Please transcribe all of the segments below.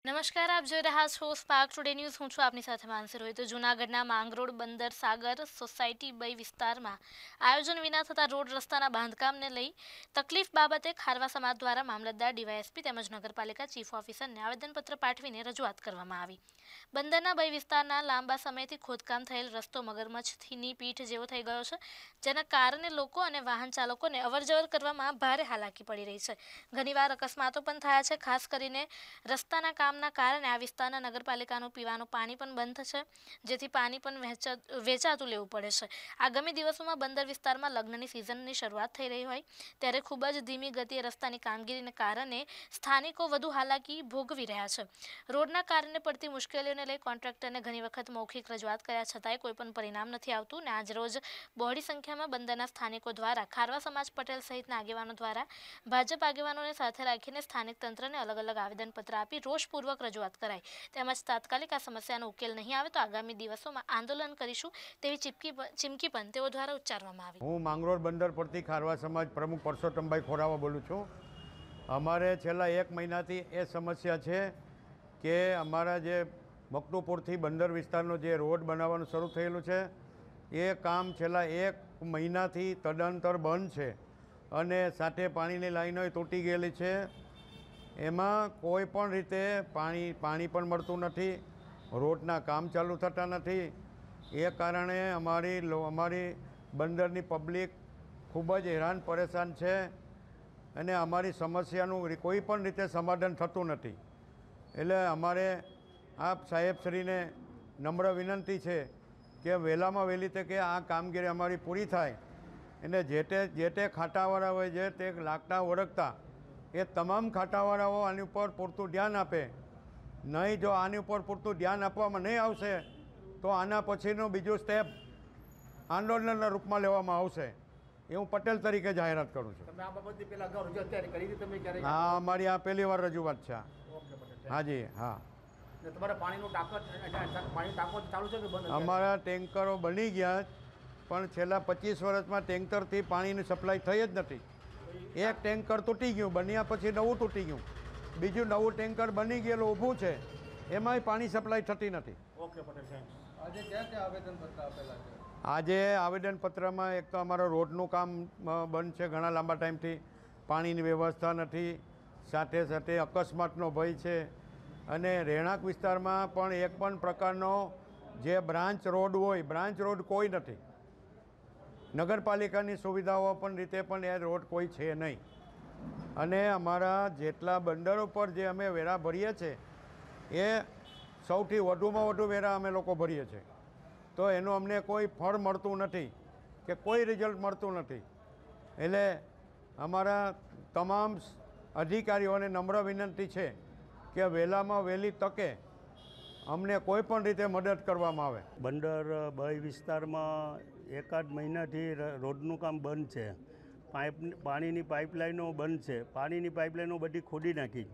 નમસ્કાર આપ જોઈ રહ્યા છો સ્પાર્ક ટુડે ન્યૂઝ હું છું આપની સાથે માનસર હોય તો જૂનાગઢના માંગરોળ બંદર સાગર સોસાયટી બઈ વિસ્તારમાં આયોજન વિના થતા રોડ રસ્તાના બાંધકામને લઈ તકલીફ બાબતે ખારવા સમાજ દ્વારા મામલતદાર ડીવાયએસપી તેમજ નગરપાલિકા ચીફ ઓફિસરને આવેદનપત્ર પાઠવીને રજૂઆત કરવામાં આવી બંદરના બઈ વિસ્તારના લાંબા સમયથી ખોદકામ થયેલ રસ્તો મગરમચ્છથીની પીઠ જેવો થઈ ગયો છે જેના કારણે લોકો અને વાહન ચાલકોને અવરજવર કરવામાં ભારે હાલાકી પડી રહી છે ઘણીવાર અકસ્માતો પણ થયા છે ખાસ કરીને રસ્તાના કામ કાર્યક્રમના કારણે આ વિસ્તારના નગરપાલિકાનું પીવાનું પાણી પણ બંધ છે જેથી પાણી પણ વેચાતું લેવું પડે છે આગામી દિવસોમાં બંદર વિસ્તારમાં લગ્નની સિઝનની શરૂઆત થઈ રહી હોય ત્યારે ખૂબ જ ધીમી ગતિએ રસ્તાની કામગીરીને કારણે સ્થાનિકો વધુ હાલાકી ભોગવી રહ્યા છે રોડના કારણે પડતી મુશ્કેલીઓને લઈ કોન્ટ્રાક્ટરને ઘણી વખત મૌખિક રજૂઆત કર્યા છતાંય કોઈ પણ પરિણામ નથી આવતું ને આજરોજ બહોળી સંખ્યામાં બંદરના સ્થાનિકો દ્વારા ખારવા સમાજ પટેલ સહિતના આગેવાનો દ્વારા ભાજપ આગેવાનોને સાથે રાખીને સ્થાનિક તંત્રને અલગ અલગ આવેદનપત્ર આપી રોષ પૂર્વક રજૂઆત કરાય તેમજ તાત્કાલિક આ સમસ્યાનો ઉકેલ નહીં આવે તો આગામી દિવસોમાં આંદોલન કરીશું તેવી ચીપકી ચીમકી પણ તેઓ દ્વારા ઉચ્ચારવામાં આવી હું માંગરોળ બંદર પરથી ખારવા સમાજ પ્રમુખ પરસોત્તમભાઈ ખોરાવા બોલું છું અમારે છેલ્લા એક મહિનાથી એ સમસ્યા છે કે અમારા જે મકટુપુરથી બંદર વિસ્તારનો જે રોડ બનાવવાનું શરૂ થયેલું છે એ કામ છેલ્લા એક મહિનાથી તદંતર બંધ છે અને સાથે પાણીની લાઈનોય તૂટી ગયેલી છે એમાં કોઈ પણ રીતે પાણી પાણી પણ મળતું નથી રોડના કામ ચાલુ થતા નથી એ કારણે અમારી અમારી બંદરની પબ્લિક ખૂબ જ હેરાન પરેશાન છે અને અમારી સમસ્યાનું કોઈ પણ રીતે સમાધાન થતું નથી એટલે અમારે આપ સાહેબશ્રીને નમ્ર વિનંતી છે કે વહેલામાં વહેલી તકે આ કામગીરી અમારી પૂરી થાય અને જે તે જે તે ખાટાવાળા હોય છે તે લાગતા ઓળખતા એ તમામ ખાટાવાળાઓ આની ઉપર પૂરતું ધ્યાન આપે નહીં જો આની ઉપર પૂરતું ધ્યાન આપવામાં નહીં આવશે તો આના પછીનું બીજું સ્ટેપ આંદોલનના રૂપમાં લેવામાં આવશે એ હું પટેલ તરીકે જાહેરાત કરું છું હા અમારી આ પહેલી વાર રજૂઆત છે હાજી હા અમારા ટેન્કરો બની ગયા પણ છેલ્લા પચીસ વર્ષમાં ટેન્કરથી પાણીની સપ્લાય થઈ જ નથી એક ટેન્કર તૂટી ગયું બન્યા પછી નવું તૂટી ગયું બીજું નવું ટેન્કર બની ગયેલું ઊભું છે એમાંય પાણી સપ્લાય થતી નથી આજે આજે આવેદનપત્રમાં એક તો અમારો રોડનું કામ બંધ છે ઘણા લાંબા ટાઈમથી પાણીની વ્યવસ્થા નથી સાથે સાથે અકસ્માતનો ભય છે અને રહેણાંક વિસ્તારમાં પણ એક પણ પ્રકારનો જે બ્રાન્ચ રોડ હોય બ્રાન્ચ રોડ કોઈ નથી નગરપાલિકાની સુવિધાઓ પણ રીતે પણ એ રોડ કોઈ છે નહીં અને અમારા જેટલા બંદરો પર જે અમે વેરા ભરીએ છીએ એ સૌથી વધુમાં વધુ વેરા અમે લોકો ભરીએ છીએ તો એનું અમને કોઈ ફળ મળતું નથી કે કોઈ રિઝલ્ટ મળતું નથી એટલે અમારા તમામ અધિકારીઓને નમ્ર વિનંતી છે કે વહેલામાં વહેલી તકે અમને કોઈ પણ રીતે મદદ કરવામાં આવે બંદર બય વિસ્તારમાં એકાદ મહિનાથી રોડનું કામ બંધ છે પાઇપ પાણીની પાઇપલાઇનો બંધ છે પાણીની પાઇપલાઇનો બધી ખોદી નાખી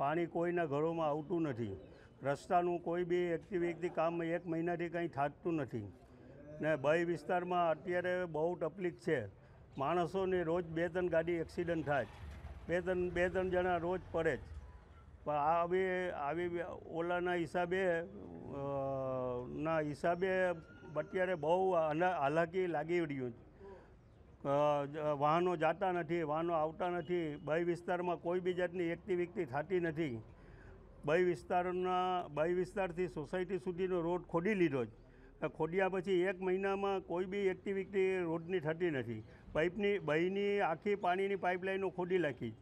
પાણી કોઈના ઘરોમાં આવતું નથી રસ્તાનું કોઈ બી એક્ટિવિટી કામ એક મહિનાથી કંઈ થાતું નથી ને બય વિસ્તારમાં અત્યારે બહુ તકલીફ છે માણસોને રોજ બે ત્રણ ગાડી એક્સિડન્ટ થાય બે ત્રણ બે ત્રણ જણા રોજ પડે જ પણ આવી આવી ઓલાના હિસાબે ના હિસાબે અત્યારે બહુ હાલાકી લાગી રહ્યું છે વાહનો જાતા નથી વાહનો આવતા નથી બય વિસ્તારમાં કોઈ બી જાતની એકટી વ્યક્તિ થતી નથી બય વિસ્તારના બય વિસ્તારથી સોસાયટી સુધીનો રોડ ખોદી લીધો જ ખોડ્યા પછી એક મહિનામાં કોઈ બી એક્ટિવિટી રોડની થતી નથી પાઇપની બહીની આખી પાણીની પાઇપલાઇનો ખોદી નાખી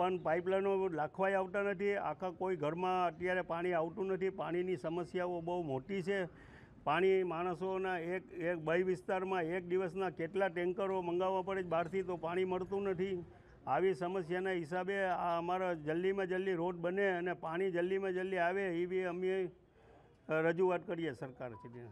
પણ પાઇપલાઇનો લાખવાય આવતા નથી આખા કોઈ ઘરમાં અત્યારે પાણી આવતું નથી પાણીની સમસ્યાઓ બહુ મોટી છે પાણી માણસોના એક એક બય વિસ્તારમાં એક દિવસના કેટલા ટેન્કરો મંગાવવા પડે બહારથી તો પાણી મળતું નથી આવી સમસ્યાના હિસાબે આ અમારા જલ્દીમાં જલ્દી રોડ બને અને પાણી જલ્દીમાં જલ્દી આવે એવી અમે રજૂઆત કરીએ સરકાર સુધી